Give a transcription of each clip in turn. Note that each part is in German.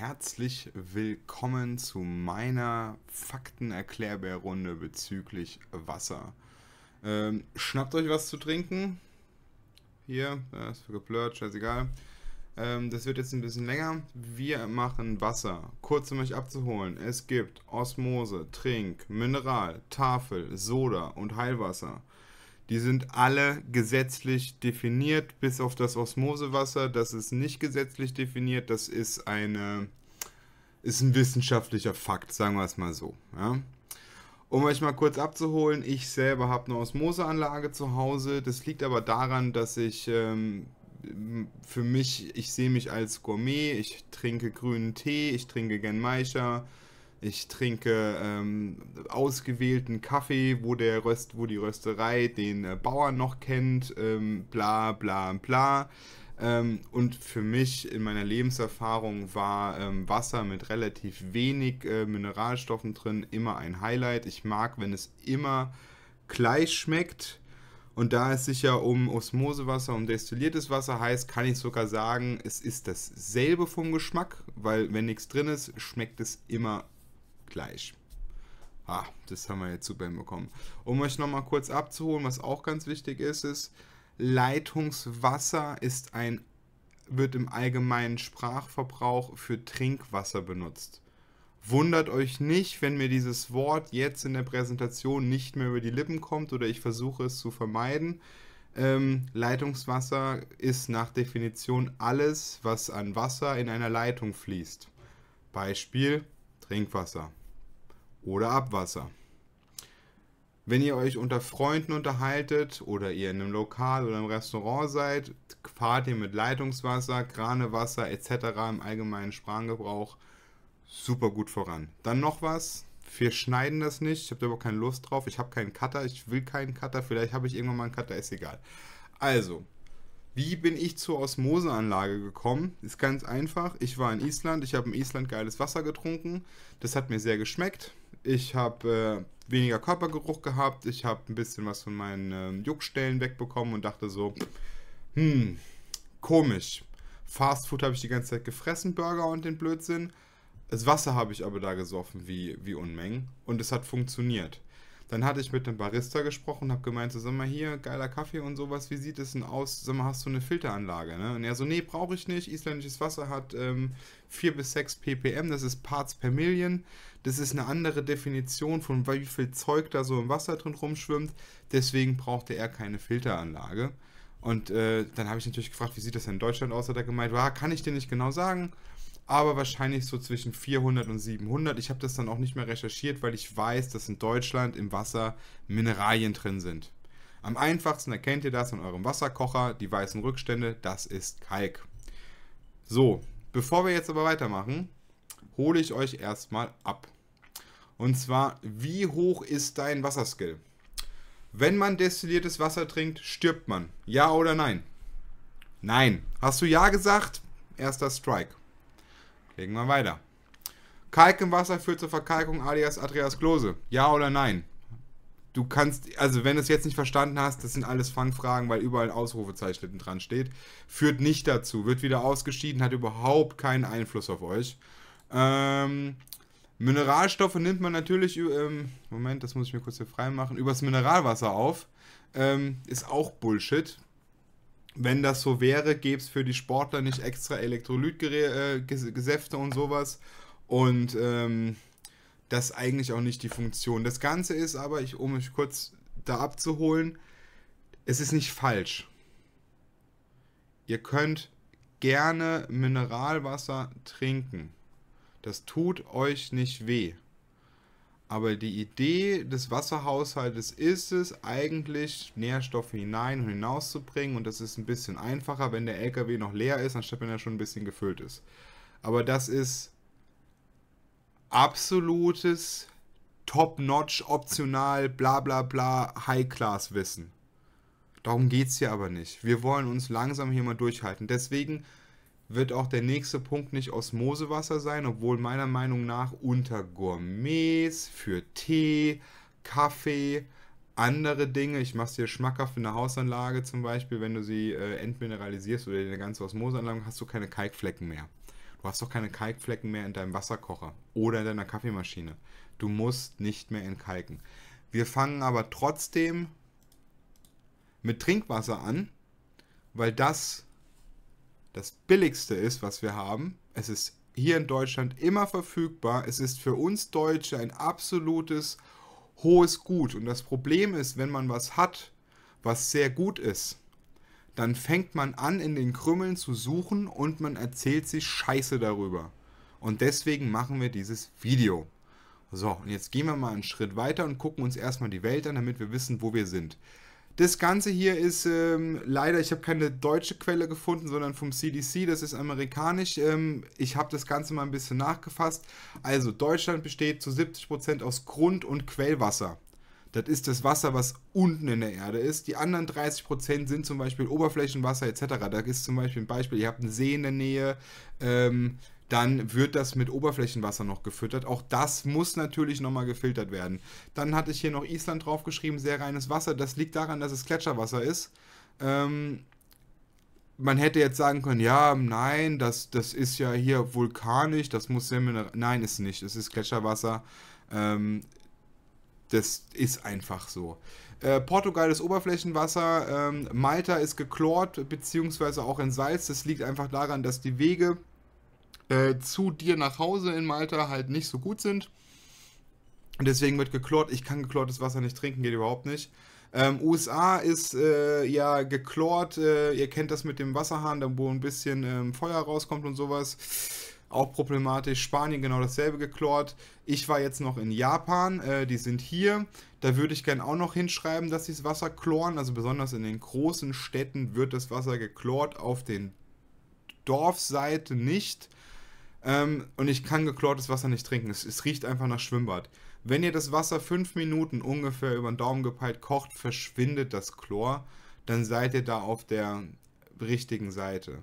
herzlich willkommen zu meiner Faktenerklärbär-Runde bezüglich Wasser. Ähm, schnappt euch was zu trinken. Hier, das wird geblurrt, scheißegal. Ähm, das wird jetzt ein bisschen länger. Wir machen Wasser. Kurz um euch abzuholen. Es gibt Osmose, Trink, Mineral, Tafel, Soda und Heilwasser. Die sind alle gesetzlich definiert, bis auf das Osmosewasser. Das ist nicht gesetzlich definiert. Das ist eine, ist ein wissenschaftlicher Fakt, sagen wir es mal so. Ja? Um euch mal kurz abzuholen, ich selber habe eine Osmoseanlage zu Hause. Das liegt aber daran, dass ich ähm, für mich, ich sehe mich als Gourmet. Ich trinke grünen Tee, ich trinke gern Maischer, ich trinke ähm, ausgewählten Kaffee, wo, der Röst, wo die Rösterei den äh, Bauern noch kennt, ähm, bla bla bla. Ähm, und für mich in meiner Lebenserfahrung war ähm, Wasser mit relativ wenig äh, Mineralstoffen drin immer ein Highlight. Ich mag, wenn es immer gleich schmeckt. Und da es sich ja um Osmosewasser, um destilliertes Wasser heißt, kann ich sogar sagen, es ist dasselbe vom Geschmack, weil wenn nichts drin ist, schmeckt es immer gleich. Ah, das haben wir jetzt super hinbekommen. Um euch nochmal kurz abzuholen, was auch ganz wichtig ist, ist, Leitungswasser ist ein, wird im allgemeinen Sprachverbrauch für Trinkwasser benutzt. Wundert euch nicht, wenn mir dieses Wort jetzt in der Präsentation nicht mehr über die Lippen kommt oder ich versuche es zu vermeiden. Ähm, Leitungswasser ist nach Definition alles, was an Wasser in einer Leitung fließt. Beispiel Trinkwasser oder Abwasser. Wenn ihr euch unter Freunden unterhaltet oder ihr in einem Lokal oder im Restaurant seid, fahrt ihr mit Leitungswasser, Kranewasser etc. im allgemeinen Sprachgebrauch super gut voran. Dann noch was, wir schneiden das nicht, ich habe da überhaupt keine Lust drauf, ich habe keinen Cutter, ich will keinen Cutter, vielleicht habe ich irgendwann mal einen Cutter, ist egal. Also, wie bin ich zur Osmoseanlage gekommen? Ist ganz einfach, ich war in Island, ich habe in Island geiles Wasser getrunken, das hat mir sehr geschmeckt, ich habe äh, weniger Körpergeruch gehabt. Ich habe ein bisschen was von meinen äh, Juckstellen wegbekommen und dachte so, hm, komisch. Fast Food habe ich die ganze Zeit gefressen, Burger und den Blödsinn. Das Wasser habe ich aber da gesoffen, wie, wie Unmengen. Und es hat funktioniert. Dann hatte ich mit einem Barista gesprochen und habe gemeint, so, sag mal hier, geiler Kaffee und sowas, wie sieht es denn aus? Sag mal, hast du eine Filteranlage? Ne? Und er so, nee, brauche ich nicht. Isländisches Wasser hat ähm, 4 bis 6 ppm, das ist Parts per Million. Das ist eine andere Definition von wie viel Zeug da so im Wasser drin rumschwimmt. Deswegen brauchte er keine Filteranlage. Und äh, dann habe ich natürlich gefragt, wie sieht das denn in Deutschland aus? Hat er gemeint, ah, kann ich dir nicht genau sagen aber wahrscheinlich so zwischen 400 und 700. Ich habe das dann auch nicht mehr recherchiert, weil ich weiß, dass in Deutschland im Wasser Mineralien drin sind. Am einfachsten erkennt ihr das an eurem Wasserkocher, die weißen Rückstände, das ist Kalk. So, bevor wir jetzt aber weitermachen, hole ich euch erstmal ab. Und zwar, wie hoch ist dein Wasserskill? Wenn man destilliertes Wasser trinkt, stirbt man. Ja oder nein? Nein. Hast du ja gesagt? Erster Strike. Legen wir weiter. Kalk im Wasser führt zur Verkalkung alias Klose. Ja oder nein? Du kannst, also wenn du es jetzt nicht verstanden hast, das sind alles Fangfragen, weil überall Ausrufezeichen dran steht. Führt nicht dazu, wird wieder ausgeschieden, hat überhaupt keinen Einfluss auf euch. Ähm, Mineralstoffe nimmt man natürlich, ähm, Moment, das muss ich mir kurz hier freimachen, übers Mineralwasser auf. Ähm, ist auch Bullshit wenn das so wäre, gäbe es für die Sportler nicht extra Elektrolytgesäfte äh, und sowas. Und ähm, das ist eigentlich auch nicht die Funktion. Das Ganze ist aber, ich, um mich kurz da abzuholen, es ist nicht falsch. Ihr könnt gerne Mineralwasser trinken. Das tut euch nicht weh. Aber die Idee des Wasserhaushaltes ist es eigentlich, Nährstoffe hinein und hinaus zu bringen. Und das ist ein bisschen einfacher, wenn der LKW noch leer ist, anstatt wenn er schon ein bisschen gefüllt ist. Aber das ist absolutes Top-Notch, optional, bla bla bla, High-Class-Wissen. Darum geht es hier aber nicht. Wir wollen uns langsam hier mal durchhalten. Deswegen wird auch der nächste Punkt nicht Osmosewasser sein, obwohl meiner Meinung nach unter Gourmets für Tee, Kaffee, andere Dinge, ich mache es dir schmackhaft in der Hausanlage zum Beispiel, wenn du sie äh, entmineralisierst oder in der ganzen Osmoseanlage, hast du keine Kalkflecken mehr. Du hast doch keine Kalkflecken mehr in deinem Wasserkocher oder in deiner Kaffeemaschine. Du musst nicht mehr entkalken. Wir fangen aber trotzdem mit Trinkwasser an, weil das das billigste ist, was wir haben. Es ist hier in Deutschland immer verfügbar. Es ist für uns Deutsche ein absolutes hohes Gut. Und das Problem ist, wenn man was hat, was sehr gut ist, dann fängt man an, in den Krümmeln zu suchen und man erzählt sich Scheiße darüber. Und deswegen machen wir dieses Video. So, und jetzt gehen wir mal einen Schritt weiter und gucken uns erstmal die Welt an, damit wir wissen, wo wir sind. Das Ganze hier ist ähm, leider, ich habe keine deutsche Quelle gefunden, sondern vom CDC, das ist amerikanisch. Ähm, ich habe das Ganze mal ein bisschen nachgefasst. Also Deutschland besteht zu 70% aus Grund- und Quellwasser. Das ist das Wasser, was unten in der Erde ist. Die anderen 30% sind zum Beispiel Oberflächenwasser etc. Da ist zum Beispiel ein Beispiel, ihr habt einen See in der Nähe. Ähm, dann wird das mit Oberflächenwasser noch gefüttert. Auch das muss natürlich nochmal gefiltert werden. Dann hatte ich hier noch Island draufgeschrieben, sehr reines Wasser. Das liegt daran, dass es Gletscherwasser ist. Ähm, man hätte jetzt sagen können, ja, nein, das, das ist ja hier vulkanisch, das muss sehr mineral. Nein, ist nicht. Es ist Gletscherwasser. Ähm, das ist einfach so. Äh, Portugal ist Oberflächenwasser, ähm, Malta ist geklort, beziehungsweise auch in Salz. Das liegt einfach daran, dass die Wege äh, zu dir nach Hause in Malta halt nicht so gut sind. deswegen wird geklort. Ich kann geklortes Wasser nicht trinken, geht überhaupt nicht. Ähm, USA ist äh, ja geklort. Äh, ihr kennt das mit dem Wasserhahn, wo ein bisschen ähm, Feuer rauskommt und sowas. Auch problematisch. Spanien genau dasselbe geklort. Ich war jetzt noch in Japan. Äh, die sind hier. Da würde ich gern auch noch hinschreiben, dass sie das Wasser kloren. Also besonders in den großen Städten wird das Wasser geklort. Auf den Dorfseiten nicht. Ähm, und ich kann geklortes Wasser nicht trinken. Es, es, riecht einfach nach Schwimmbad. Wenn ihr das Wasser fünf Minuten ungefähr über den Daumen gepeilt kocht, verschwindet das Chlor. Dann seid ihr da auf der richtigen Seite.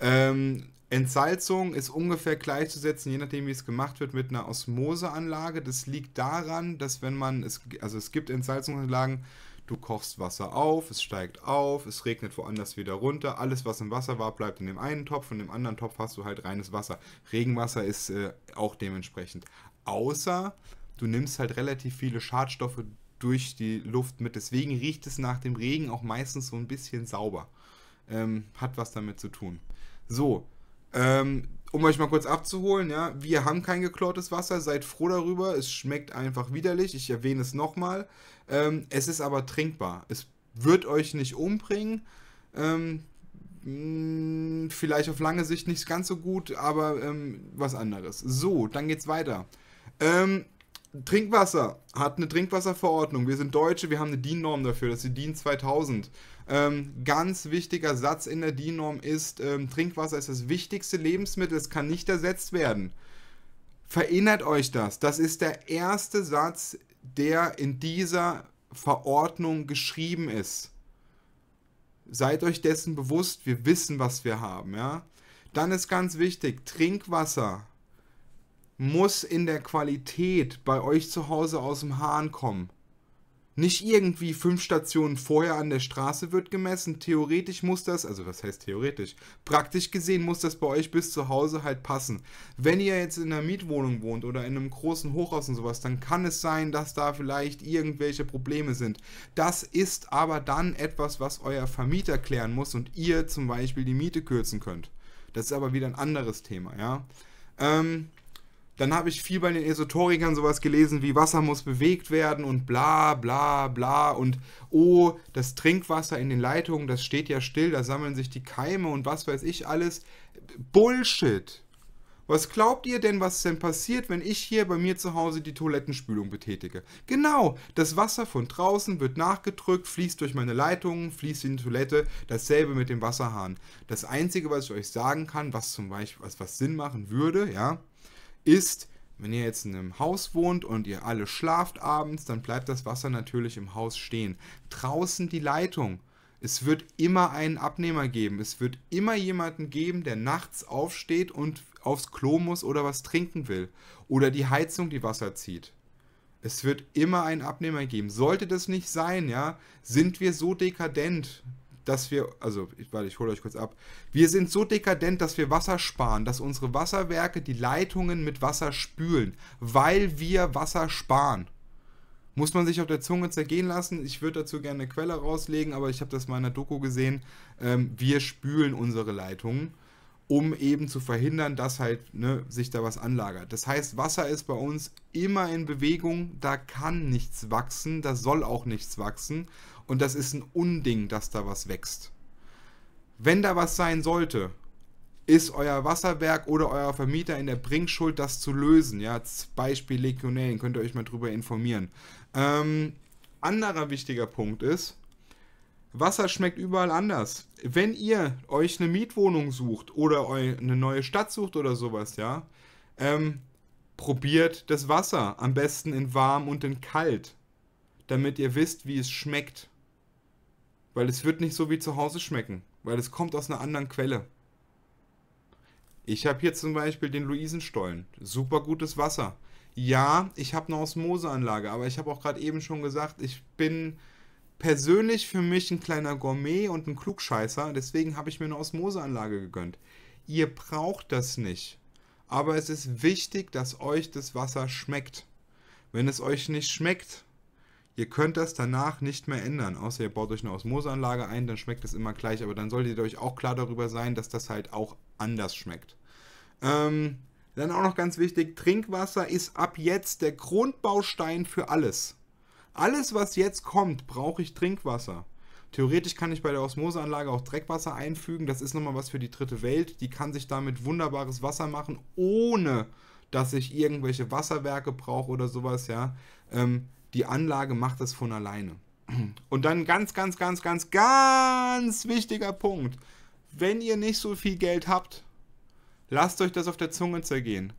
Ähm, Entsalzung ist ungefähr gleichzusetzen, je nachdem wie es gemacht wird, mit einer Osmoseanlage. Das liegt daran, dass wenn man, es, also es gibt Entsalzungsanlagen, Du kochst Wasser auf, es steigt auf, es regnet woanders wieder runter. Alles, was im Wasser war, bleibt in dem einen Topf und im anderen Topf hast du halt reines Wasser. Regenwasser ist äh, auch dementsprechend. Außer du nimmst halt relativ viele Schadstoffe durch die Luft mit. Deswegen riecht es nach dem Regen auch meistens so ein bisschen sauber. Ähm, hat was damit zu tun. So, ähm, um euch mal kurz abzuholen, ja, wir haben kein geklortes Wasser, seid froh darüber, es schmeckt einfach widerlich, ich erwähne es nochmal. Ähm, es ist aber trinkbar. Es wird euch nicht umbringen. Ähm, hm, vielleicht auf lange Sicht nicht ganz so gut, aber ähm, was anderes. So, dann geht's weiter. Ähm, Trinkwasser hat eine Trinkwasserverordnung. Wir sind Deutsche, wir haben eine DIN-Norm dafür, das ist die DIN 2000. Ähm, ganz wichtiger Satz in der DIN-Norm ist, ähm, Trinkwasser ist das wichtigste Lebensmittel, es kann nicht ersetzt werden. Verinnert euch das. Das ist der erste Satz, der in dieser Verordnung geschrieben ist. Seid euch dessen bewusst, wir wissen, was wir haben. Ja? Dann ist ganz wichtig, Trinkwasser muss in der Qualität bei euch zu Hause aus dem Hahn kommen nicht irgendwie fünf Stationen vorher an der Straße wird gemessen. Theoretisch muss das, also was heißt theoretisch? Praktisch gesehen muss das bei euch bis zu Hause halt passen. Wenn ihr jetzt in einer Mietwohnung wohnt oder in einem großen Hochhaus und sowas, dann kann es sein, dass da vielleicht irgendwelche Probleme sind. Das ist aber dann etwas, was euer Vermieter klären muss und ihr zum Beispiel die Miete kürzen könnt. Das ist aber wieder ein anderes Thema, ja. Ähm, dann habe ich viel bei den Esoterikern sowas gelesen wie Wasser muss bewegt werden und bla bla bla und oh, das Trinkwasser in den Leitungen, das steht ja still, da sammeln sich die Keime und was weiß ich alles. Bullshit. Was glaubt ihr denn, was denn passiert, wenn ich hier bei mir zu Hause die Toilettenspülung betätige? Genau, das Wasser von draußen wird nachgedrückt, fließt durch meine Leitungen, fließt in die Toilette, dasselbe mit dem Wasserhahn. Das Einzige, was ich euch sagen kann, was zum Beispiel was, was Sinn machen würde, ja, ist, wenn ihr jetzt in einem Haus wohnt und ihr alle schlaft abends, dann bleibt das Wasser natürlich im Haus stehen. Draußen die Leitung. Es wird immer einen Abnehmer geben. Es wird immer jemanden geben, der nachts aufsteht und aufs Klo muss oder was trinken will. Oder die Heizung, die Wasser zieht. Es wird immer einen Abnehmer geben. Sollte das nicht sein, ja, sind wir so dekadent, dass wir, also ich, warte, ich hole euch kurz ab. Wir sind so dekadent, dass wir Wasser sparen, dass unsere Wasserwerke die Leitungen mit Wasser spülen, weil wir Wasser sparen. Muss man sich auf der Zunge zergehen lassen. Ich würde dazu gerne eine Quelle rauslegen, aber ich habe das mal in der Doku gesehen. Ähm, wir spülen unsere Leitungen um eben zu verhindern, dass halt ne, sich da was anlagert. Das heißt, Wasser ist bei uns immer in Bewegung, da kann nichts wachsen, da soll auch nichts wachsen und das ist ein Unding, dass da was wächst. Wenn da was sein sollte, ist euer Wasserwerk oder euer Vermieter in der Bringschuld, das zu lösen. Ja, Beispiel Legionellen, könnt ihr euch mal drüber informieren. Ähm, anderer wichtiger Punkt ist, Wasser schmeckt überall anders. Wenn ihr euch eine Mietwohnung sucht oder eine neue Stadt sucht oder sowas, ja, ähm, probiert das Wasser am besten in warm und in kalt, damit ihr wisst, wie es schmeckt. Weil es wird nicht so wie zu Hause schmecken, weil es kommt aus einer anderen Quelle. Ich habe hier zum Beispiel den Luisenstollen. Super gutes Wasser. Ja, ich habe eine Osmoseanlage, aber ich habe auch gerade eben schon gesagt, ich bin persönlich für mich ein kleiner Gourmet und ein Klugscheißer, deswegen habe ich mir eine Osmoseanlage gegönnt. Ihr braucht das nicht. Aber es ist wichtig, dass euch das Wasser schmeckt. Wenn es euch nicht schmeckt, ihr könnt das danach nicht mehr ändern. Außer ihr baut euch eine Osmoseanlage ein, dann schmeckt es immer gleich. Aber dann solltet ihr euch auch klar darüber sein, dass das halt auch anders schmeckt. Ähm, dann auch noch ganz wichtig, Trinkwasser ist ab jetzt der Grundbaustein für alles. Alles, was jetzt kommt, brauche ich Trinkwasser. Theoretisch kann ich bei der Osmoseanlage auch Dreckwasser einfügen. Das ist nochmal was für die dritte Welt. Die kann sich damit wunderbares Wasser machen, ohne dass ich irgendwelche Wasserwerke brauche oder sowas, ja. Ähm, die Anlage macht das von alleine. Und dann ganz, ganz, ganz, ganz, ganz wichtiger Punkt. Wenn ihr nicht so viel Geld habt, lasst euch das auf der Zunge zergehen.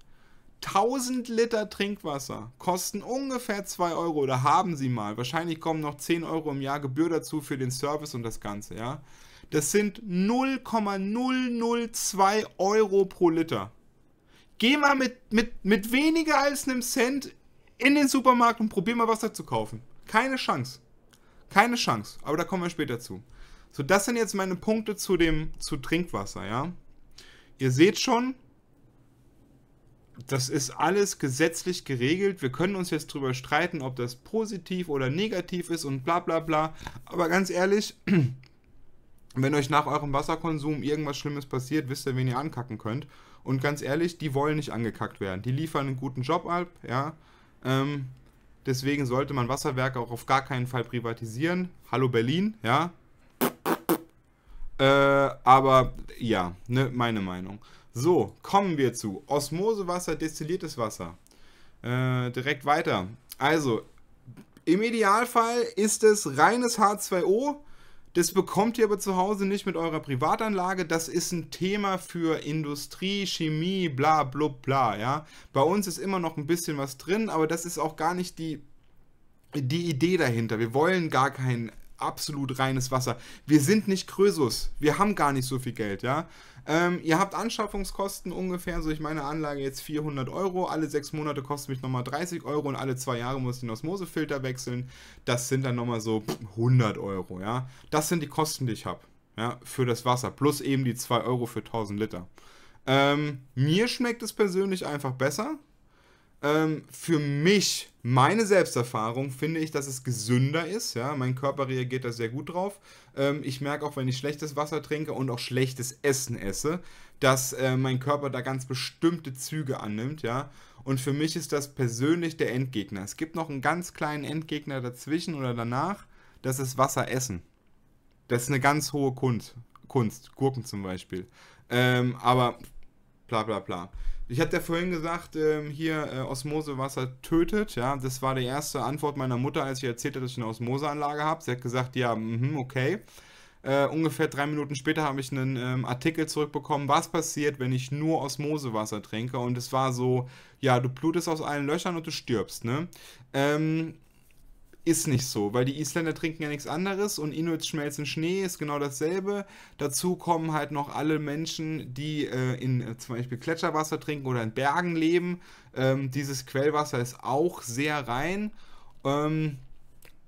1000 Liter Trinkwasser kosten ungefähr 2 Euro oder haben sie mal. Wahrscheinlich kommen noch 10 Euro im Jahr Gebühr dazu für den Service und das Ganze, ja. Das sind 0,002 Euro pro Liter. Geh mal mit, mit, mit weniger als einem Cent in den Supermarkt und probier mal Wasser zu kaufen. Keine Chance. Keine Chance. Aber da kommen wir später zu. So, das sind jetzt meine Punkte zu dem zu Trinkwasser, ja. Ihr seht schon, das ist alles gesetzlich geregelt. Wir können uns jetzt drüber streiten, ob das positiv oder negativ ist und bla bla bla. Aber ganz ehrlich, wenn euch nach eurem Wasserkonsum irgendwas Schlimmes passiert, wisst ihr, wen ihr ankacken könnt. Und ganz ehrlich, die wollen nicht angekackt werden. Die liefern einen guten Job ab, ja. Ähm, deswegen sollte man Wasserwerke auch auf gar keinen Fall privatisieren. Hallo Berlin, ja. Äh, aber ja, ne, meine Meinung. So, kommen wir zu Osmosewasser, destilliertes Wasser. Äh, direkt weiter. Also, im Idealfall ist es reines H2O. Das bekommt ihr aber zu Hause nicht mit eurer Privatanlage. Das ist ein Thema für Industrie, Chemie, bla bla bla. Ja? Bei uns ist immer noch ein bisschen was drin, aber das ist auch gar nicht die, die Idee dahinter. Wir wollen gar kein absolut reines Wasser. Wir sind nicht Krösus. Wir haben gar nicht so viel Geld, ja. Ähm, ihr habt Anschaffungskosten ungefähr, so ich meine Anlage jetzt 400 Euro, alle sechs Monate kostet mich nochmal 30 Euro und alle zwei Jahre muss ich den Osmosefilter wechseln. Das sind dann nochmal so 100 Euro, ja. Das sind die Kosten, die ich habe, ja, für das Wasser, plus eben die 2 Euro für 1000 Liter. Ähm, mir schmeckt es persönlich einfach besser, ähm, für mich, meine Selbsterfahrung, finde ich, dass es gesünder ist. Ja? Mein Körper reagiert da sehr gut drauf. Ähm, ich merke auch, wenn ich schlechtes Wasser trinke und auch schlechtes Essen esse, dass äh, mein Körper da ganz bestimmte Züge annimmt. Ja? Und für mich ist das persönlich der Endgegner. Es gibt noch einen ganz kleinen Endgegner dazwischen oder danach. Das ist Wasser essen. Das ist eine ganz hohe Kunst. Kunst, Gurken zum Beispiel. Ähm, aber bla bla bla. Ich hatte ja vorhin gesagt, ähm, hier äh, Osmosewasser tötet. Ja, das war die erste Antwort meiner Mutter, als ich erzählt habe, dass ich eine Osmoseanlage habe. Sie hat gesagt, ja, mh, okay. Äh, ungefähr drei Minuten später habe ich einen ähm, Artikel zurückbekommen, was passiert, wenn ich nur Osmosewasser trinke. Und es war so, ja, du blutest aus allen Löchern und du stirbst. Ne? Ähm, ist nicht so, weil die Isländer trinken ja nichts anderes und Inuits schmelzen Schnee, ist genau dasselbe. Dazu kommen halt noch alle Menschen, die äh, in äh, zum Beispiel Gletscherwasser trinken oder in Bergen leben. Ähm, dieses Quellwasser ist auch sehr rein. Ähm,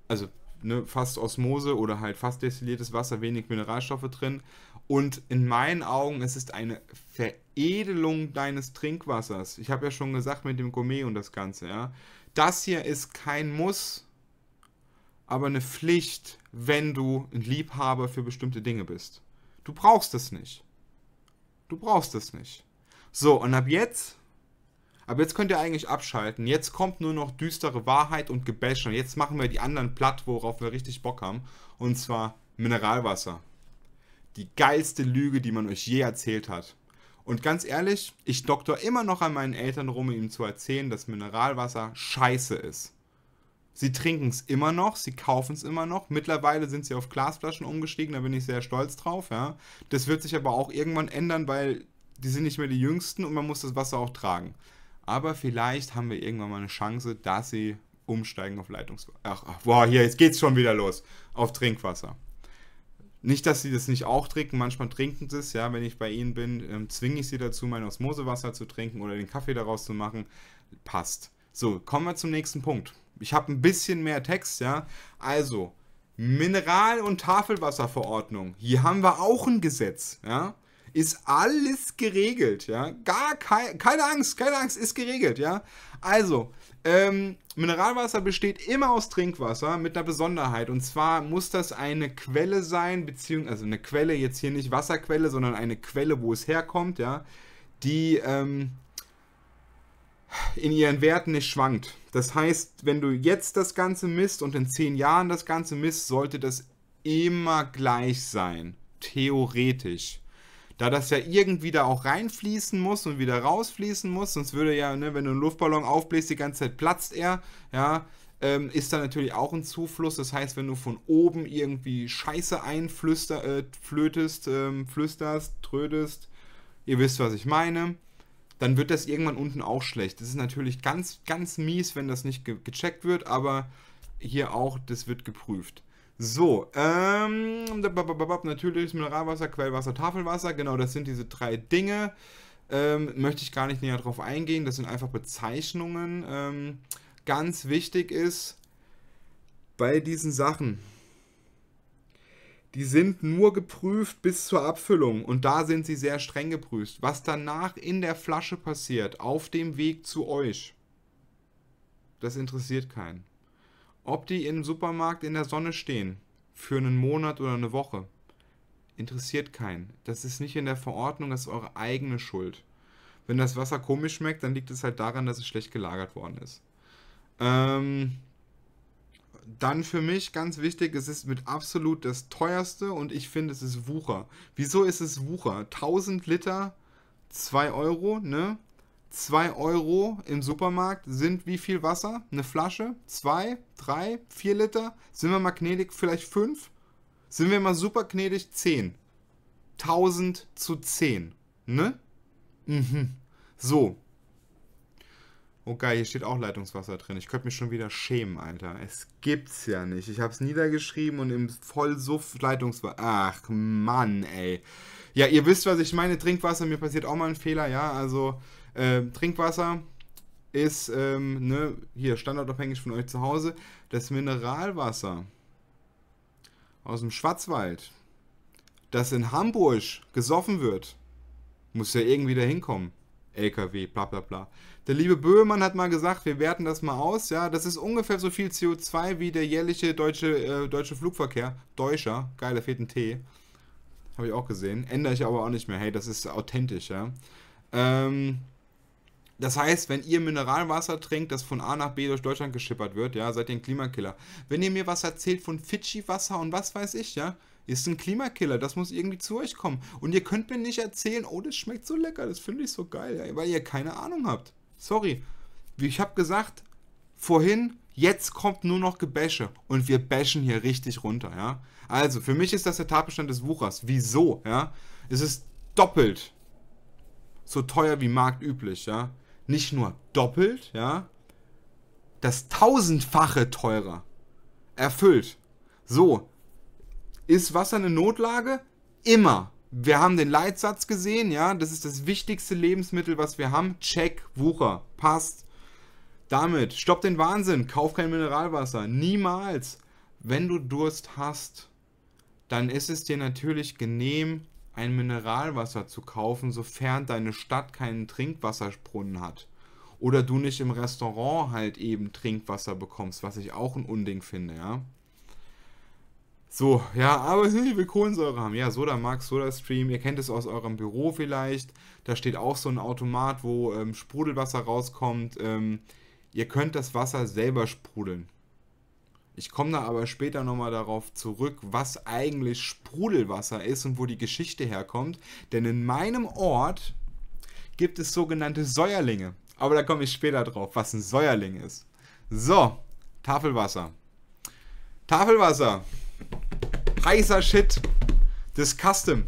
also ne, fast Osmose oder halt fast destilliertes Wasser, wenig Mineralstoffe drin. Und in meinen Augen, es ist eine Veredelung deines Trinkwassers. Ich habe ja schon gesagt mit dem Gourmet und das Ganze, ja. Das hier ist kein Muss, aber eine Pflicht, wenn du ein Liebhaber für bestimmte Dinge bist. Du brauchst es nicht. Du brauchst es nicht. So, und ab jetzt, aber jetzt könnt ihr eigentlich abschalten. Jetzt kommt nur noch düstere Wahrheit und Gebäsche. Jetzt machen wir die anderen platt, worauf wir richtig Bock haben. Und zwar Mineralwasser. Die geilste Lüge, die man euch je erzählt hat. Und ganz ehrlich, ich doktor immer noch an meinen Eltern rum, um ihm zu erzählen, dass Mineralwasser scheiße ist. Sie trinken es immer noch, sie kaufen es immer noch. Mittlerweile sind sie auf Glasflaschen umgestiegen, da bin ich sehr stolz drauf. Ja. Das wird sich aber auch irgendwann ändern, weil die sind nicht mehr die Jüngsten und man muss das Wasser auch tragen. Aber vielleicht haben wir irgendwann mal eine Chance, dass sie umsteigen auf Leitungswasser. Ach, ach, boah, hier, jetzt geht's schon wieder los. Auf Trinkwasser. Nicht, dass sie das nicht auch trinken, manchmal trinken sie es, ja, wenn ich bei ihnen bin, ähm, zwinge ich sie dazu, mein Osmosewasser zu trinken oder den Kaffee daraus zu machen. Passt. So, kommen wir zum nächsten Punkt. Ich habe ein bisschen mehr Text, ja. Also, Mineral- und Tafelwasserverordnung. Hier haben wir auch ein Gesetz, ja. Ist alles geregelt, ja. Gar kei keine Angst, keine Angst, ist geregelt, ja. Also, ähm, Mineralwasser besteht immer aus Trinkwasser mit einer Besonderheit. Und zwar muss das eine Quelle sein, beziehungsweise also eine Quelle, jetzt hier nicht Wasserquelle, sondern eine Quelle, wo es herkommt, ja, die ähm, in ihren Werten nicht schwankt. Das heißt, wenn du jetzt das Ganze misst und in zehn Jahren das Ganze misst, sollte das immer gleich sein. Theoretisch. Da das ja irgendwie da auch reinfließen muss und wieder rausfließen muss, sonst würde ja, ne, wenn du einen Luftballon aufbläst, die ganze Zeit platzt er, ja, ähm, ist da natürlich auch ein Zufluss. Das heißt, wenn du von oben irgendwie Scheiße einflüsterst, äh, flötest, ähm, flüsterst, trödest, ihr wisst, was ich meine, dann wird das irgendwann unten auch schlecht. Das ist natürlich ganz, ganz mies, wenn das nicht ge gecheckt wird, aber hier auch, das wird geprüft. So, ähm, natürlich Mineralwasser, Quellwasser, Tafelwasser, genau, das sind diese drei Dinge. Ähm, möchte ich gar nicht näher drauf eingehen, das sind einfach Bezeichnungen. Ähm, ganz wichtig ist bei diesen Sachen, die sind nur geprüft bis zur Abfüllung und da sind sie sehr streng geprüft. Was danach in der Flasche passiert, auf dem Weg zu euch, das interessiert keinen. Ob die im Supermarkt in der Sonne stehen, für einen Monat oder eine Woche, interessiert keinen. Das ist nicht in der Verordnung, das ist eure eigene Schuld. Wenn das Wasser komisch schmeckt, dann liegt es halt daran, dass es schlecht gelagert worden ist. Ähm, dann für mich ganz wichtig, es ist mit absolut das teuerste und ich finde, es ist Wucher. Wieso ist es Wucher? 1000 Liter, 2 Euro, ne? 2 Euro im Supermarkt sind wie viel Wasser? Eine Flasche? 2, 3, 4 Liter? Sind wir mal gnädig? Vielleicht 5? Sind wir mal super gnädig? 10. 1000 zu 10, ne? Mhm. So, Oh geil, hier steht auch Leitungswasser drin. Ich könnte mich schon wieder schämen, Alter. Es gibt's ja nicht. Ich hab's niedergeschrieben und im Vollsuff Leitungswasser. Ach, Mann, ey. Ja, ihr wisst, was ich meine. Trinkwasser, mir passiert auch mal ein Fehler, ja. Also, äh, Trinkwasser ist, ähm, ne, hier, standardabhängig von euch zu Hause. Das Mineralwasser aus dem Schwarzwald, das in Hamburg gesoffen wird, muss ja irgendwie da hinkommen. LKW, bla bla bla. Der liebe Böhmann hat mal gesagt, wir werten das mal aus, ja, das ist ungefähr so viel CO2 wie der jährliche deutsche, äh, deutsche Flugverkehr. Deutscher, geil, da fehlt ein T. Habe ich auch gesehen. Ändere ich aber auch nicht mehr. Hey, das ist authentisch, ja. Ähm, das heißt, wenn ihr Mineralwasser trinkt, das von A nach B durch Deutschland geschippert wird, ja, seid ihr ein Klimakiller. Wenn ihr mir was erzählt von Fidschi-Wasser und was weiß ich, ja, ist ein Klimakiller. Das muss irgendwie zu euch kommen. Und ihr könnt mir nicht erzählen, oh, das schmeckt so lecker, das finde ich so geil, ja, weil ihr keine Ahnung habt. Sorry. Wie Ich habe gesagt, vorhin, jetzt kommt nur noch Gebäsche. Und wir bashen hier richtig runter, ja. Also, für mich ist das der Tatbestand des Wuchers. Wieso, ja? Es ist doppelt so teuer wie marktüblich, ja. Nicht nur doppelt, ja. Das tausendfache teurer. Erfüllt. So. Ist Wasser eine Notlage? Immer wir haben den Leitsatz gesehen, ja, das ist das wichtigste Lebensmittel, was wir haben. Check, Wucher, passt. Damit, stopp den Wahnsinn, kauf kein Mineralwasser. Niemals. Wenn du Durst hast, dann ist es dir natürlich genehm, ein Mineralwasser zu kaufen, sofern deine Stadt keinen Trinkwasserbrunnen hat. Oder du nicht im Restaurant halt eben Trinkwasser bekommst, was ich auch ein Unding finde, ja. So, ja, aber hey, wir Kohlensäure haben. Ja, Soda Max, Soda Stream, ihr kennt es aus eurem Büro vielleicht. Da steht auch so ein Automat, wo ähm, Sprudelwasser rauskommt. Ähm, ihr könnt das Wasser selber sprudeln. Ich komme da aber später nochmal darauf zurück, was eigentlich Sprudelwasser ist und wo die Geschichte herkommt. Denn in meinem Ort gibt es sogenannte Säuerlinge. Aber da komme ich später drauf, was ein Säuerling ist. So, Tafelwasser. Tafelwasser heißer Shit. Das Custom.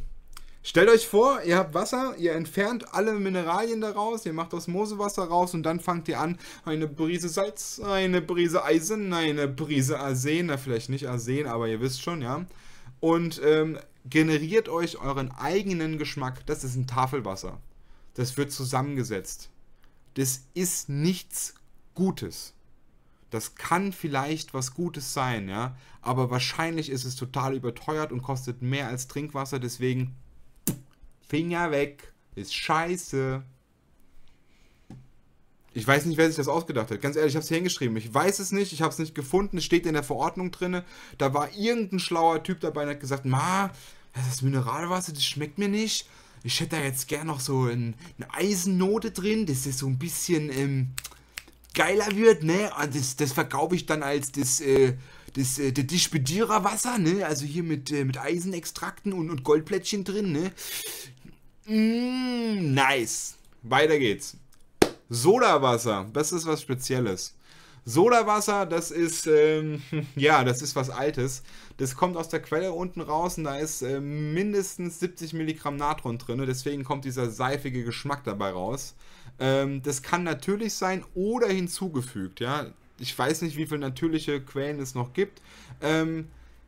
Stellt euch vor, ihr habt Wasser, ihr entfernt alle Mineralien daraus, ihr macht Osmosewasser raus und dann fangt ihr an, eine Brise Salz, eine Brise Eisen, eine Brise Arsen, na vielleicht nicht Arsen, aber ihr wisst schon, ja. Und ähm, generiert euch euren eigenen Geschmack. Das ist ein Tafelwasser. Das wird zusammengesetzt. Das ist nichts Gutes. Das kann vielleicht was Gutes sein, ja. Aber wahrscheinlich ist es total überteuert und kostet mehr als Trinkwasser. Deswegen Finger weg. Ist scheiße. Ich weiß nicht, wer sich das ausgedacht hat. Ganz ehrlich, ich habe es hier hingeschrieben. Ich weiß es nicht, ich habe es nicht gefunden. Es steht in der Verordnung drin. Da war irgendein schlauer Typ dabei und hat gesagt, ma, das Mineralwasser, das schmeckt mir nicht. Ich hätte da jetzt gern noch so eine Eisennote drin. Das ist so ein bisschen, ähm, geiler wird, ne? Das, das verkaufe ich dann als das, äh, das, äh, das Dispediererwasser, ne? Also hier mit, äh, mit Eisenextrakten und, und Goldplättchen drin, ne? Mm, nice. Weiter geht's. Sodawasser, das ist was Spezielles. Sodawasser, das ist, ähm, ja, das ist was Altes. Das kommt aus der Quelle unten raus und da ist äh, mindestens 70 Milligramm Natron drin. Deswegen kommt dieser seifige Geschmack dabei raus. Ähm, das kann natürlich sein oder hinzugefügt, ja. Ich weiß nicht, wie viele natürliche Quellen es noch gibt. Ähm,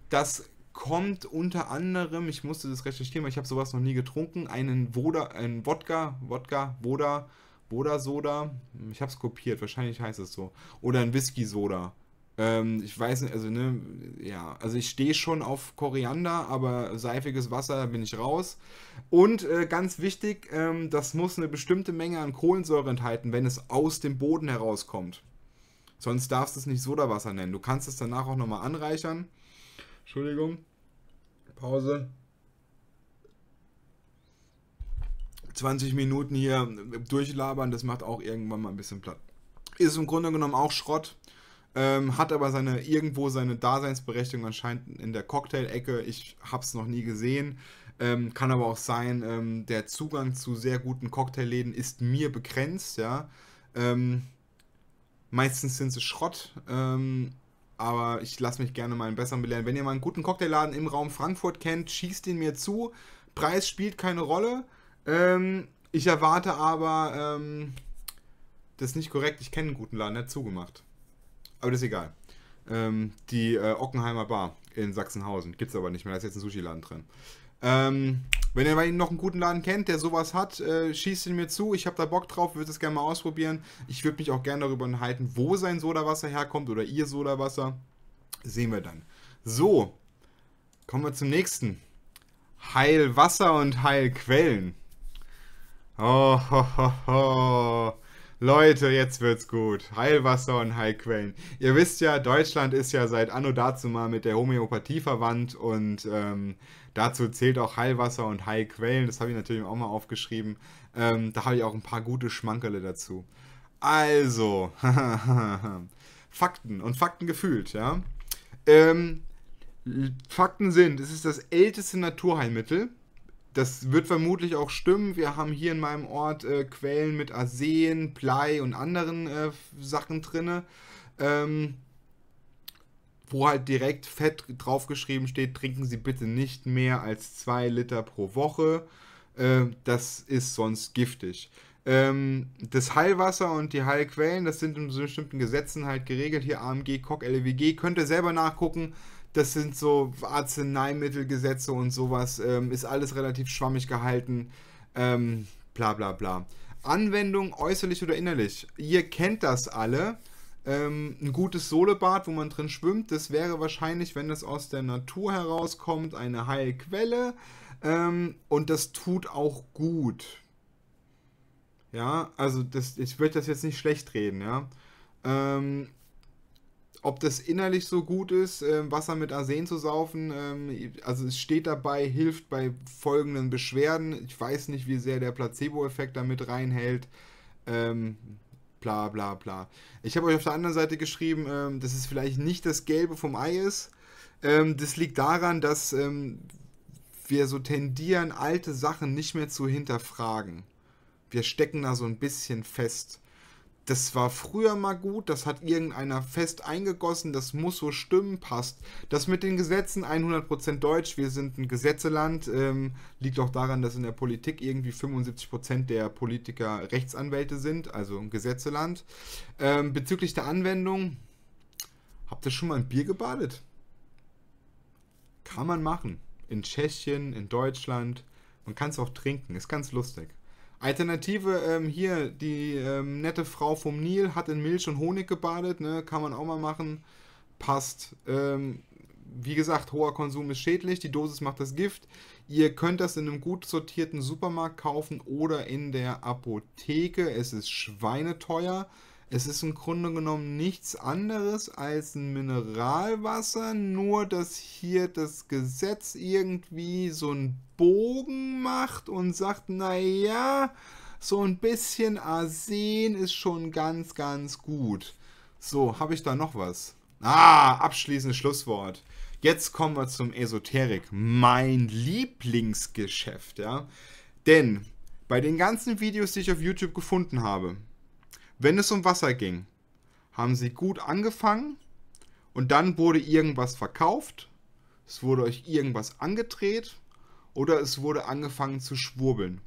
das kommt unter anderem, ich musste das recherchieren, weil ich habe sowas noch nie getrunken, einen Voda, einen Wodka, Wodka, Voda, Boda-Soda. Ich habe es kopiert, wahrscheinlich heißt es so. Oder ein Whisky-Soda. Ähm, ich weiß nicht, also, ne, ja. Also, ich stehe schon auf Koriander, aber seifiges Wasser, da bin ich raus. Und äh, ganz wichtig, ähm, das muss eine bestimmte Menge an Kohlensäure enthalten, wenn es aus dem Boden herauskommt. Sonst darfst du es nicht Sodawasser nennen. Du kannst es danach auch nochmal anreichern. Entschuldigung. Pause. 20 Minuten hier durchlabern, das macht auch irgendwann mal ein bisschen platt. Ist im Grunde genommen auch Schrott, ähm, hat aber seine, irgendwo seine Daseinsberechtigung anscheinend in der Cocktail-Ecke. Ich habe es noch nie gesehen. Ähm, kann aber auch sein, ähm, der Zugang zu sehr guten Cocktailläden ist mir begrenzt, ja. Ähm, meistens sind sie Schrott, ähm, aber ich lasse mich gerne mal einen besseren belehren. Wenn ihr mal einen guten Cocktailladen im Raum Frankfurt kennt, schießt ihn mir zu. Preis spielt keine Rolle. Ähm, ich erwarte aber, ähm, das ist nicht korrekt, ich kenne einen guten Laden, der hat zugemacht. Aber das ist egal. Ähm, die äh, Ockenheimer Bar in Sachsenhausen, Gibt es aber nicht mehr, da ist jetzt ein Sushi-Laden drin. Ähm, wenn ihr noch einen guten Laden kennt, der sowas hat, äh, schießt ihn mir zu. Ich habe da Bock drauf, würde das gerne mal ausprobieren. Ich würde mich auch gerne darüber unterhalten, wo sein Sodawasser herkommt oder ihr Sodawasser. Sehen wir dann. So, kommen wir zum nächsten. Heilwasser und Heilquellen. Leute, jetzt wird's gut. Heilwasser und Heilquellen. Ihr wisst ja, Deutschland ist ja seit Anno dazu mal mit der Homöopathie verwandt und ähm, dazu zählt auch Heilwasser und Heilquellen. Das habe ich natürlich auch mal aufgeschrieben. Ähm, da habe ich auch ein paar gute Schmankerle dazu. Also, Fakten und Fakten gefühlt, ja. Ähm, Fakten sind, es ist das älteste Naturheilmittel das wird vermutlich auch stimmen. Wir haben hier in meinem Ort äh, Quellen mit Arsen, Blei und anderen äh, Sachen drinne, ähm, wo halt direkt fett draufgeschrieben steht, trinken Sie bitte nicht mehr als zwei Liter pro Woche. Äh, das ist sonst giftig. Ähm, das Heilwasser und die Heilquellen, das sind in bestimmten Gesetzen halt geregelt. Hier AMG, KOK, LWG. Könnt ihr selber nachgucken. Das sind so Arzneimittelgesetze und sowas. Ähm, ist alles relativ schwammig gehalten. Ähm, bla bla bla. Anwendung äußerlich oder innerlich. Ihr kennt das alle. Ähm, ein gutes Solebad, wo man drin schwimmt, das wäre wahrscheinlich, wenn das aus der Natur herauskommt, eine Heilquelle. Ähm, und das tut auch gut. Ja, also das, ich würde das jetzt nicht schlecht reden, ja. Ähm, ob das innerlich so gut ist, äh, Wasser mit Arsen zu saufen, ähm, also es steht dabei, hilft bei folgenden Beschwerden. Ich weiß nicht, wie sehr der Placebo-Effekt damit reinhält. Ähm, bla bla bla. Ich habe euch auf der anderen Seite geschrieben, ähm, dass es vielleicht nicht das Gelbe vom Ei ist. Ähm, das liegt daran, dass ähm, wir so tendieren, alte Sachen nicht mehr zu hinterfragen. Wir stecken da so ein bisschen fest das war früher mal gut, das hat irgendeiner fest eingegossen, das muss so stimmen, passt. Das mit den Gesetzen 100% deutsch, wir sind ein Gesetzeland, ähm, liegt auch daran, dass in der Politik irgendwie 75% der Politiker Rechtsanwälte sind, also ein Gesetzeland. Ähm, bezüglich der Anwendung, habt ihr schon mal ein Bier gebadet? Kann man machen. In Tschechien, in Deutschland. Man kann es auch trinken, ist ganz lustig. Alternative ähm, hier, die ähm, nette Frau vom Nil hat in Milch und Honig gebadet, ne? kann man auch mal machen, passt. Ähm, wie gesagt, hoher Konsum ist schädlich, die Dosis macht das Gift. Ihr könnt das in einem gut sortierten Supermarkt kaufen oder in der Apotheke. Es ist schweineteuer. Es ist im Grunde genommen nichts anderes als ein Mineralwasser, nur dass hier das Gesetz irgendwie so einen Bogen macht und sagt, naja, so ein bisschen Arsen ist schon ganz, ganz gut. So, habe ich da noch was? Ah, abschließendes Schlusswort. Jetzt kommen wir zum Esoterik. Mein Lieblingsgeschäft, ja. Denn bei den ganzen Videos, die ich auf YouTube gefunden habe, wenn es um Wasser ging, haben sie gut angefangen und dann wurde irgendwas verkauft, es wurde euch irgendwas angedreht oder es wurde angefangen zu schwurbeln.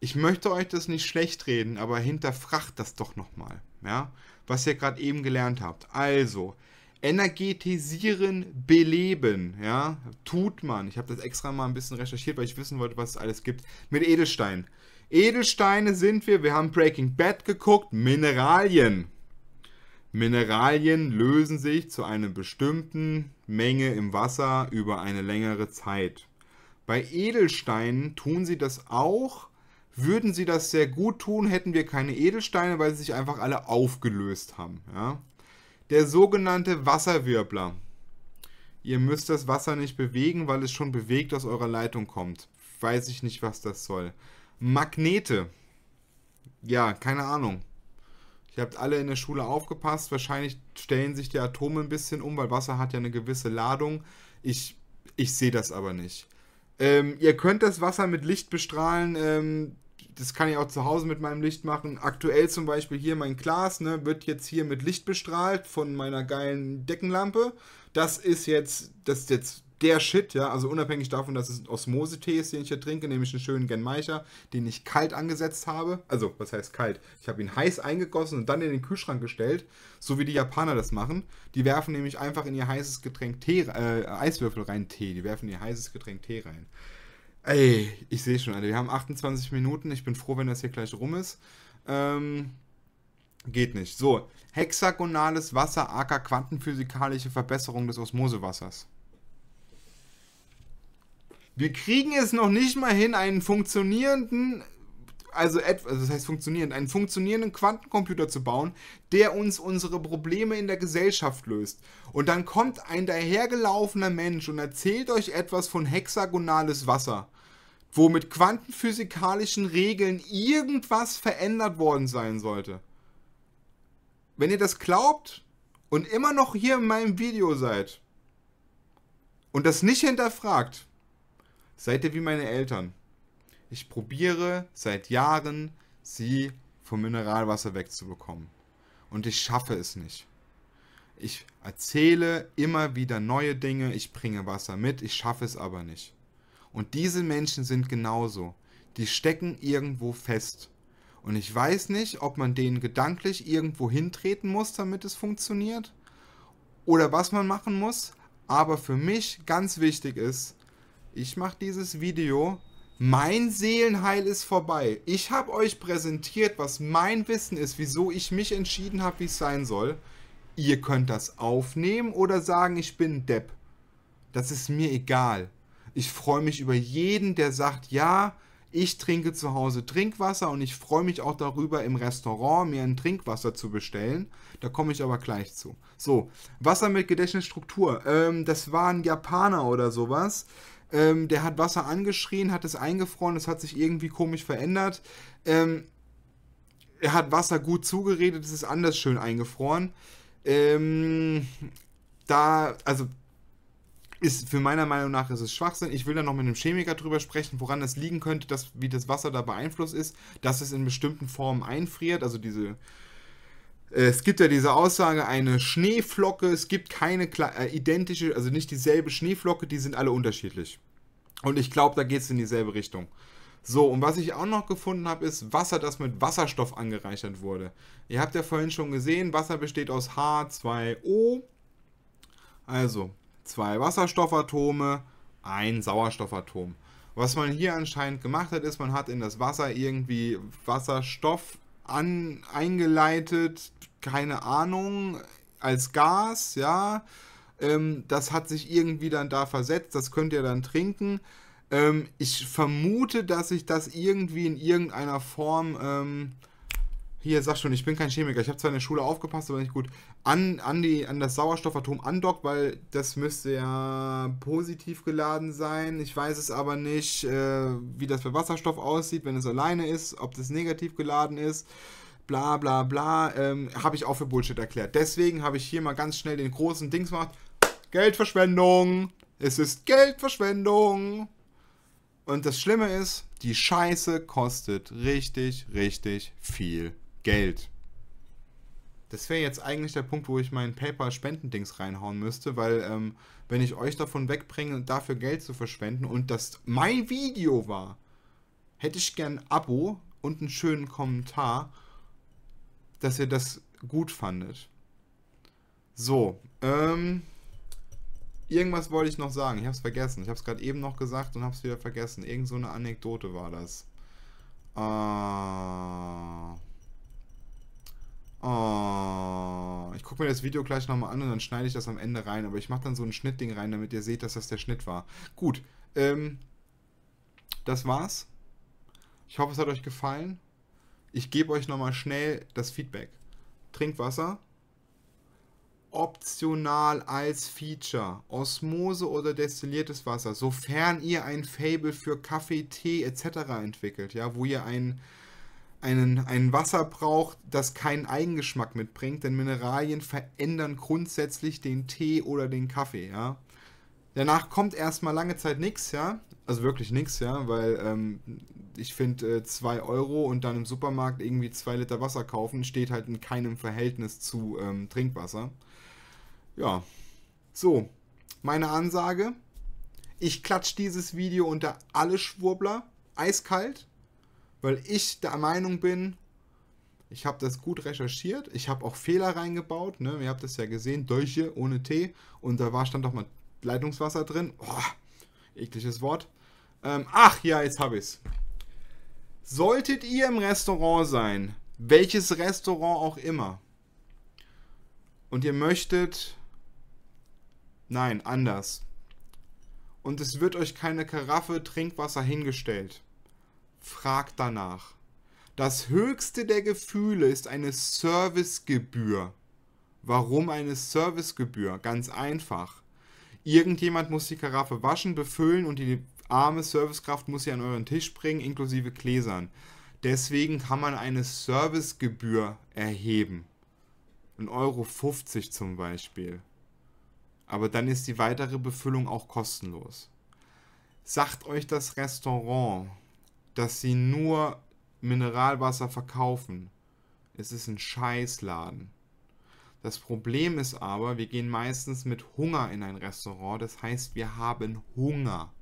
Ich möchte euch das nicht schlecht reden, aber hinterfracht das doch nochmal, ja, was ihr gerade eben gelernt habt. Also, energetisieren, beleben, ja, tut man. Ich habe das extra mal ein bisschen recherchiert, weil ich wissen wollte, was es alles gibt. Mit Edelstein. Edelsteine sind wir, wir haben Breaking Bad geguckt, Mineralien. Mineralien lösen sich zu einer bestimmten Menge im Wasser über eine längere Zeit. Bei Edelsteinen tun sie das auch. Würden sie das sehr gut tun, hätten wir keine Edelsteine, weil sie sich einfach alle aufgelöst haben. Ja? Der sogenannte Wasserwirbler. Ihr müsst das Wasser nicht bewegen, weil es schon bewegt aus eurer Leitung kommt. Weiß ich nicht, was das soll. Magnete. Ja, keine Ahnung. Ihr habt alle in der Schule aufgepasst. Wahrscheinlich stellen sich die Atome ein bisschen um, weil Wasser hat ja eine gewisse Ladung. Ich, ich sehe das aber nicht. Ähm, ihr könnt das Wasser mit Licht bestrahlen. Ähm, das kann ich auch zu Hause mit meinem Licht machen. Aktuell zum Beispiel hier mein Glas ne, wird jetzt hier mit Licht bestrahlt von meiner geilen Deckenlampe. Das ist jetzt, das ist jetzt der Shit, ja, also unabhängig davon, dass es ein Osmose-Tee ist, den ich hier trinke, nämlich einen schönen Genmeicher, den ich kalt angesetzt habe. Also, was heißt kalt? Ich habe ihn heiß eingegossen und dann in den Kühlschrank gestellt, so wie die Japaner das machen. Die werfen nämlich einfach in ihr heißes Getränk Tee, äh, Eiswürfel rein Tee. Die werfen in ihr heißes Getränk Tee rein. Ey, ich sehe schon, Alter. Wir haben 28 Minuten. Ich bin froh, wenn das hier gleich rum ist. Ähm, geht nicht. So, hexagonales Wasser, aka quantenphysikalische Verbesserung des Osmosewassers. Wir kriegen es noch nicht mal hin, einen funktionierenden, also etwas, also das heißt funktionierend, einen funktionierenden Quantencomputer zu bauen, der uns unsere Probleme in der Gesellschaft löst. Und dann kommt ein dahergelaufener Mensch und erzählt euch etwas von hexagonales Wasser, wo mit quantenphysikalischen Regeln irgendwas verändert worden sein sollte. Wenn ihr das glaubt und immer noch hier in meinem Video seid und das nicht hinterfragt, Seid ihr wie meine Eltern? Ich probiere seit Jahren, sie vom Mineralwasser wegzubekommen. Und ich schaffe es nicht. Ich erzähle immer wieder neue Dinge, ich bringe Wasser mit, ich schaffe es aber nicht. Und diese Menschen sind genauso. Die stecken irgendwo fest. Und ich weiß nicht, ob man denen gedanklich irgendwo hintreten muss, damit es funktioniert. Oder was man machen muss. Aber für mich ganz wichtig ist, ich mache dieses Video. Mein Seelenheil ist vorbei. Ich habe euch präsentiert, was mein Wissen ist, wieso ich mich entschieden habe, wie es sein soll. Ihr könnt das aufnehmen oder sagen, ich bin ein Depp. Das ist mir egal. Ich freue mich über jeden, der sagt, ja, ich trinke zu Hause Trinkwasser und ich freue mich auch darüber, im Restaurant mir ein Trinkwasser zu bestellen. Da komme ich aber gleich zu. So, Wasser mit Gedächtnisstruktur. Ähm, das war ein Japaner oder sowas. Ähm, der hat Wasser angeschrien, hat es eingefroren, es hat sich irgendwie komisch verändert. Ähm, er hat Wasser gut zugeredet, es ist anders schön eingefroren. Ähm, da, also ist für meiner Meinung nach ist es Schwachsinn. Ich will da noch mit einem Chemiker drüber sprechen, woran das liegen könnte, dass, wie das Wasser da beeinflusst ist, dass es in bestimmten Formen einfriert, also diese es gibt ja diese Aussage, eine Schneeflocke, es gibt keine äh, identische, also nicht dieselbe Schneeflocke, die sind alle unterschiedlich. Und ich glaube, da geht es in dieselbe Richtung. So, und was ich auch noch gefunden habe, ist Wasser, das mit Wasserstoff angereichert wurde. Ihr habt ja vorhin schon gesehen, Wasser besteht aus H2O. Also zwei Wasserstoffatome, ein Sauerstoffatom. Was man hier anscheinend gemacht hat, ist, man hat in das Wasser irgendwie Wasserstoff an, eingeleitet, keine Ahnung, als Gas, ja. Ähm, das hat sich irgendwie dann da versetzt, das könnt ihr dann trinken. Ähm, ich vermute, dass sich das irgendwie in irgendeiner Form ähm, hier, sag schon, ich bin kein Chemiker. Ich habe zwar in der Schule aufgepasst, aber nicht gut. An, an, die, an das Sauerstoffatom andockt, weil das müsste ja positiv geladen sein. Ich weiß es aber nicht, äh, wie das bei Wasserstoff aussieht, wenn es alleine ist, ob das negativ geladen ist. Bla bla bla. Ähm, habe ich auch für Bullshit erklärt. Deswegen habe ich hier mal ganz schnell den großen Dings gemacht. Geldverschwendung. Es ist Geldverschwendung. Und das Schlimme ist, die Scheiße kostet richtig, richtig viel Geld. Das wäre jetzt eigentlich der Punkt, wo ich meinen PayPal-Spendendings reinhauen müsste, weil ähm, wenn ich euch davon wegbringe, dafür Geld zu verschwenden und das mein Video war, hätte ich gern ein Abo und einen schönen Kommentar, dass ihr das gut fandet. So, ähm, irgendwas wollte ich noch sagen. Ich habe es vergessen. Ich habe es gerade eben noch gesagt und habe es wieder vergessen. Irgend so eine Anekdote war das. Äh Oh, ich gucke mir das Video gleich nochmal an und dann schneide ich das am Ende rein. Aber ich mache dann so ein Schnittding rein, damit ihr seht, dass das der Schnitt war. Gut, ähm, das war's. Ich hoffe, es hat euch gefallen. Ich gebe euch nochmal schnell das Feedback. Trinkwasser. Optional als Feature. Osmose oder destilliertes Wasser. Sofern ihr ein Fable für Kaffee, Tee etc. entwickelt, ja, wo ihr einen einen, ein Wasser braucht, das keinen Eigengeschmack mitbringt, denn Mineralien verändern grundsätzlich den Tee oder den Kaffee, ja. Danach kommt erstmal lange Zeit nichts, ja. Also wirklich nichts, ja, weil ähm, ich finde 2 äh, Euro und dann im Supermarkt irgendwie 2 Liter Wasser kaufen, steht halt in keinem Verhältnis zu ähm, Trinkwasser. Ja. So, meine Ansage. Ich klatsche dieses Video unter alle Schwurbler, eiskalt weil ich der Meinung bin, ich habe das gut recherchiert, ich habe auch Fehler reingebaut, ne? ihr habt das ja gesehen, Dolche ohne T und da war stand doch mal Leitungswasser drin. Oh, ekliges Wort. Ähm, ach ja, jetzt habe ich's. Solltet ihr im Restaurant sein, welches Restaurant auch immer, und ihr möchtet, nein, anders, und es wird euch keine Karaffe Trinkwasser hingestellt, frag danach. Das höchste der Gefühle ist eine Servicegebühr. Warum eine Servicegebühr? Ganz einfach. Irgendjemand muss die Karaffe waschen, befüllen und die arme Servicekraft muss sie an euren Tisch bringen, inklusive Gläsern. Deswegen kann man eine Servicegebühr erheben. 1,50 Euro 50 zum Beispiel. Aber dann ist die weitere Befüllung auch kostenlos. Sagt euch das Restaurant, dass sie nur Mineralwasser verkaufen. Es ist ein Scheißladen. Das Problem ist aber, wir gehen meistens mit Hunger in ein Restaurant. Das heißt, wir haben Hunger.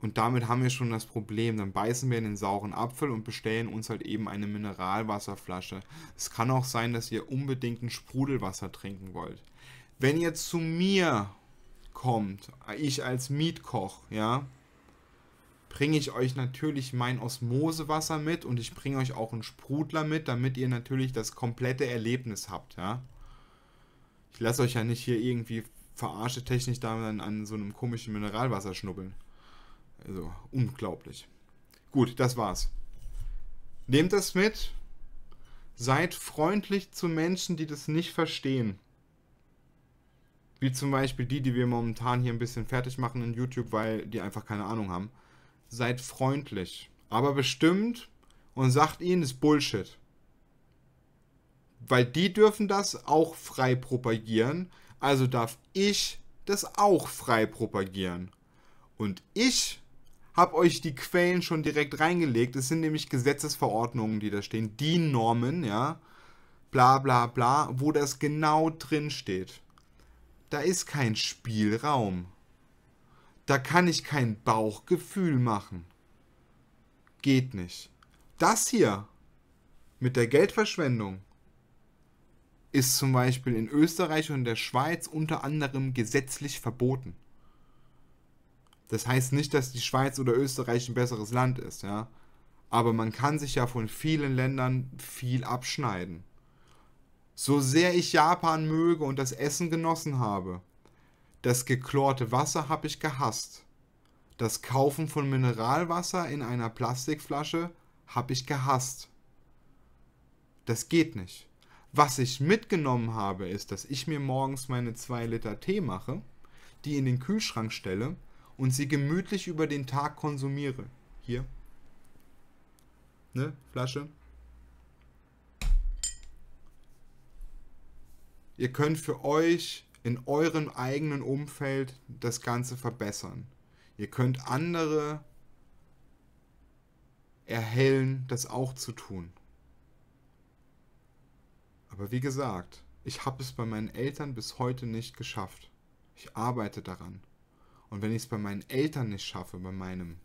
Und damit haben wir schon das Problem. Dann beißen wir in den sauren Apfel und bestellen uns halt eben eine Mineralwasserflasche. Es kann auch sein, dass ihr unbedingt ein Sprudelwasser trinken wollt. Wenn ihr zu mir kommt, ich als Mietkoch, ja, bringe ich euch natürlich mein Osmosewasser mit und ich bringe euch auch einen Sprudler mit, damit ihr natürlich das komplette Erlebnis habt, ja. Ich lasse euch ja nicht hier irgendwie verarsche technisch da dann an so einem komischen Mineralwasser schnuppeln. Also, unglaublich. Gut, das war's. Nehmt das mit. Seid freundlich zu Menschen, die das nicht verstehen. Wie zum Beispiel die, die wir momentan hier ein bisschen fertig machen in YouTube, weil die einfach keine Ahnung haben seid freundlich, aber bestimmt und sagt ihnen, ist Bullshit. Weil die dürfen das auch frei propagieren, also darf ich das auch frei propagieren. Und ich habe euch die Quellen schon direkt reingelegt. Es sind nämlich Gesetzesverordnungen, die da stehen, die Normen, ja, bla bla bla, wo das genau drin steht. Da ist kein Spielraum. Da kann ich kein Bauchgefühl machen. Geht nicht. Das hier mit der Geldverschwendung ist zum Beispiel in Österreich und der Schweiz unter anderem gesetzlich verboten. Das heißt nicht, dass die Schweiz oder Österreich ein besseres Land ist, ja. Aber man kann sich ja von vielen Ländern viel abschneiden. So sehr ich Japan möge und das Essen genossen habe, das geklorte Wasser habe ich gehasst. Das Kaufen von Mineralwasser in einer Plastikflasche habe ich gehasst. Das geht nicht. Was ich mitgenommen habe, ist, dass ich mir morgens meine zwei Liter Tee mache, die in den Kühlschrank stelle und sie gemütlich über den Tag konsumiere. Hier. Ne, Flasche. Ihr könnt für euch in eurem eigenen Umfeld das Ganze verbessern. Ihr könnt andere erhellen, das auch zu tun. Aber wie gesagt, ich habe es bei meinen Eltern bis heute nicht geschafft. Ich arbeite daran. Und wenn ich es bei meinen Eltern nicht schaffe, bei meinem...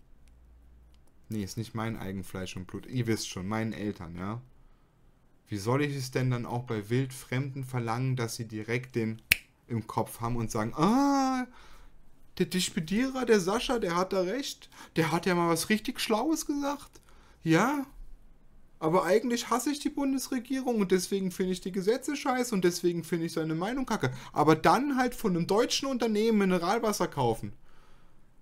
Nee, ist nicht mein Eigenfleisch und Blut. Ihr wisst schon, meinen Eltern, ja? Wie soll ich es denn dann auch bei wildfremden verlangen, dass sie direkt den im Kopf haben und sagen, ah, der Dispedierer, der Sascha, der hat da recht. Der hat ja mal was richtig Schlaues gesagt. Ja. Aber eigentlich hasse ich die Bundesregierung und deswegen finde ich die Gesetze scheiße und deswegen finde ich seine Meinung kacke. Aber dann halt von einem deutschen Unternehmen Mineralwasser kaufen.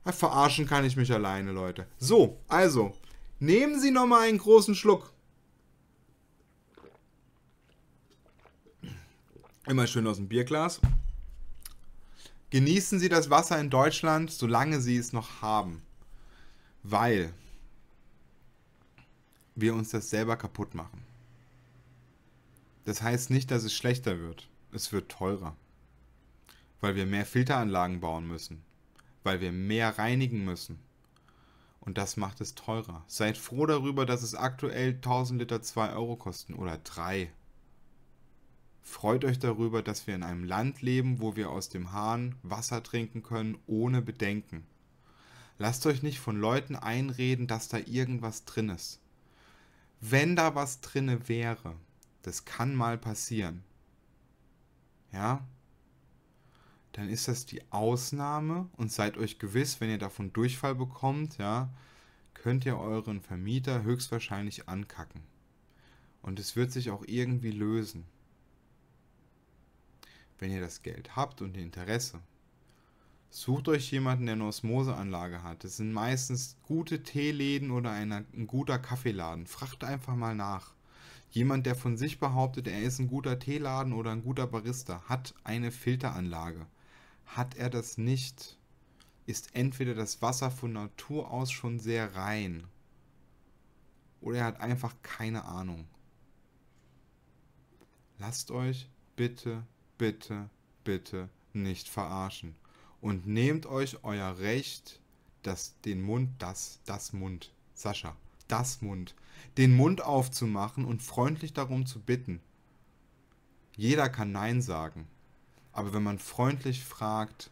Verarschen kann ich mich alleine, Leute. So, also, nehmen Sie nochmal einen großen Schluck. Immer schön aus dem Bierglas genießen Sie das Wasser in Deutschland, solange Sie es noch haben. Weil wir uns das selber kaputt machen. Das heißt nicht, dass es schlechter wird. Es wird teurer. Weil wir mehr Filteranlagen bauen müssen. Weil wir mehr reinigen müssen. Und das macht es teurer. Seid froh darüber, dass es aktuell 1000 Liter 2 Euro kosten oder 3 Freut euch darüber, dass wir in einem Land leben, wo wir aus dem Hahn Wasser trinken können ohne Bedenken. Lasst euch nicht von Leuten einreden, dass da irgendwas drin ist. Wenn da was drinne wäre, das kann mal passieren. Ja? Dann ist das die Ausnahme und seid euch gewiss, wenn ihr davon Durchfall bekommt, ja, könnt ihr euren Vermieter höchstwahrscheinlich ankacken. Und es wird sich auch irgendwie lösen wenn ihr das Geld habt und Interesse. Sucht euch jemanden, der eine Osmoseanlage hat. Es sind meistens gute Teeläden oder eine, ein guter Kaffeeladen. Fragt einfach mal nach. Jemand, der von sich behauptet, er ist ein guter Teeladen oder ein guter Barista, hat eine Filteranlage. Hat er das nicht, ist entweder das Wasser von Natur aus schon sehr rein oder er hat einfach keine Ahnung. Lasst euch bitte bitte, bitte nicht verarschen. Und nehmt euch euer Recht, das, den Mund, das, das Mund, Sascha, das Mund, den Mund aufzumachen und freundlich darum zu bitten. Jeder kann Nein sagen. Aber wenn man freundlich fragt,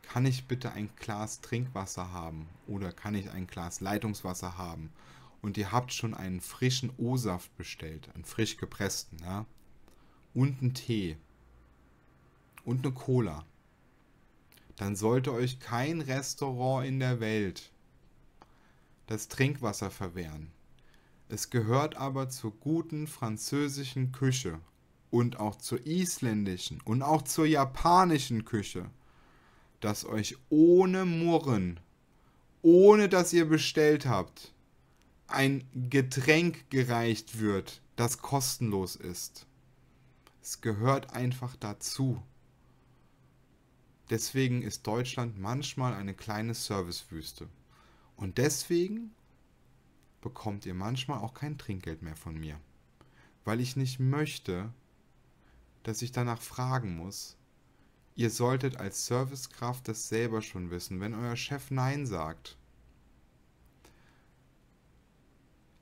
kann ich bitte ein Glas Trinkwasser haben oder kann ich ein Glas Leitungswasser haben? Und ihr habt schon einen frischen O-Saft bestellt, einen frisch gepressten, ja? Und einen Tee und eine Cola, dann sollte euch kein Restaurant in der Welt das Trinkwasser verwehren. Es gehört aber zur guten französischen Küche und auch zur isländischen und auch zur japanischen Küche, dass euch ohne Murren, ohne dass ihr bestellt habt, ein Getränk gereicht wird, das kostenlos ist. Es gehört einfach dazu. Deswegen ist Deutschland manchmal eine kleine Servicewüste. Und deswegen bekommt ihr manchmal auch kein Trinkgeld mehr von mir. Weil ich nicht möchte, dass ich danach fragen muss. Ihr solltet als Servicekraft das selber schon wissen. Wenn euer Chef Nein sagt,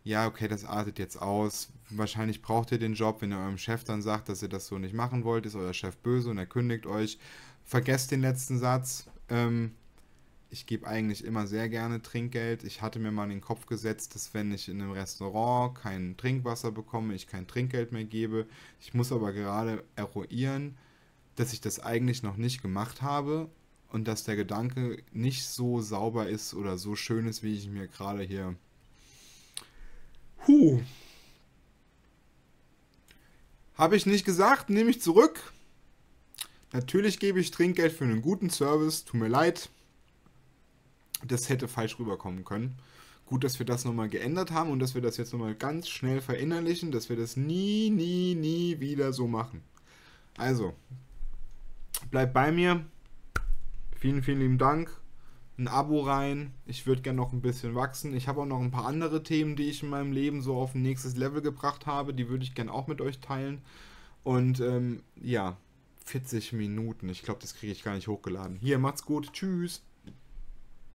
ja, okay, das artet jetzt aus. Wahrscheinlich braucht ihr den Job, wenn ihr eurem Chef dann sagt, dass ihr das so nicht machen wollt, ist euer Chef böse und er kündigt euch. Vergesst den letzten Satz. Ähm, ich gebe eigentlich immer sehr gerne Trinkgeld. Ich hatte mir mal in den Kopf gesetzt, dass wenn ich in einem Restaurant kein Trinkwasser bekomme, ich kein Trinkgeld mehr gebe. Ich muss aber gerade eruieren, dass ich das eigentlich noch nicht gemacht habe und dass der Gedanke nicht so sauber ist oder so schön ist, wie ich mir gerade hier Huh. Habe ich nicht gesagt, nehme ich zurück. Natürlich gebe ich Trinkgeld für einen guten Service, tut mir leid. Das hätte falsch rüberkommen können. Gut, dass wir das nochmal geändert haben und dass wir das jetzt nochmal ganz schnell verinnerlichen, dass wir das nie, nie, nie wieder so machen. Also, bleibt bei mir. Vielen, vielen lieben Dank ein Abo rein. Ich würde gerne noch ein bisschen wachsen. Ich habe auch noch ein paar andere Themen, die ich in meinem Leben so auf ein nächstes Level gebracht habe. Die würde ich gerne auch mit euch teilen. Und ähm, ja, 40 Minuten. Ich glaube, das kriege ich gar nicht hochgeladen. Hier, macht's gut. Tschüss.